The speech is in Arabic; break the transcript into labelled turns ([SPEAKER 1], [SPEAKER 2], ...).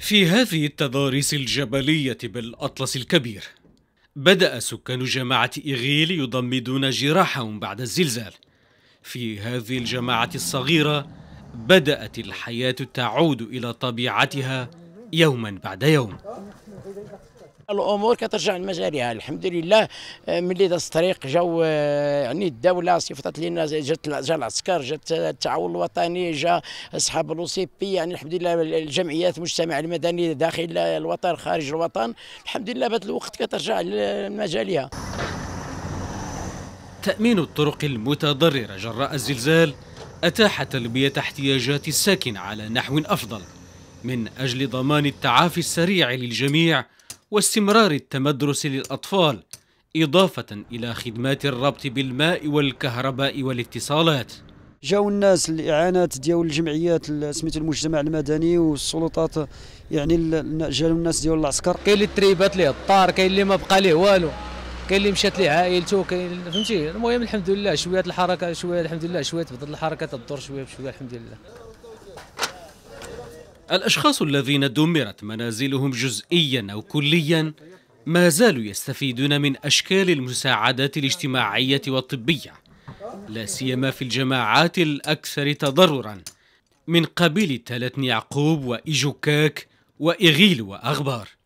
[SPEAKER 1] في هذه التضاريس الجبلية بالأطلس الكبير بدأ سكان جماعة إيغيل يضمدون جراحهم بعد الزلزال في هذه الجماعة الصغيرة بدأت الحياة تعود إلى طبيعتها يوما بعد يوم
[SPEAKER 2] الامور كترجع لمجاريها الحمد لله آه، ملي داز الطريق جاو آه، يعني الدوله صفطت لنا جات جا العسكر جات التعاون الوطني جا اصحاب الاو سي بي يعني الحمد لله الجمعيات المجتمع المدني داخل الوطن خارج الوطن الحمد لله بهذا الوقت كترجع لمجاريها
[SPEAKER 1] تأمين الطرق المتضررة جراء الزلزال أتاح تلبية احتياجات الساكن على نحو أفضل من أجل ضمان التعافي السريع للجميع واستمرار التمدرس للأطفال إضافة إلى خدمات الربط بالماء والكهرباء والاتصالات
[SPEAKER 2] جاو الناس الاعانات ديال الجمعيات سميتو المجتمع المدني والسلطات يعني جاءوا الناس ديال العسكر كاين اللي تريبات ليه الطار كاين اللي ما
[SPEAKER 1] بقى ليه والو كاين اللي مشات ليه عائلته كاين فهمتي المهم الحمد لله شويه الحركه شويه الحمد لله شويه تبدل الحركه تدور شويه بشويه الحمد لله الأشخاص الذين دمرت منازلهم جزئيا أو كليا ما زالوا يستفيدون من أشكال المساعدات الاجتماعية والطبية لا سيما في الجماعات الأكثر تضررا من قبيل تالت يعقوب وإيجوكاك وإغيل وأغبار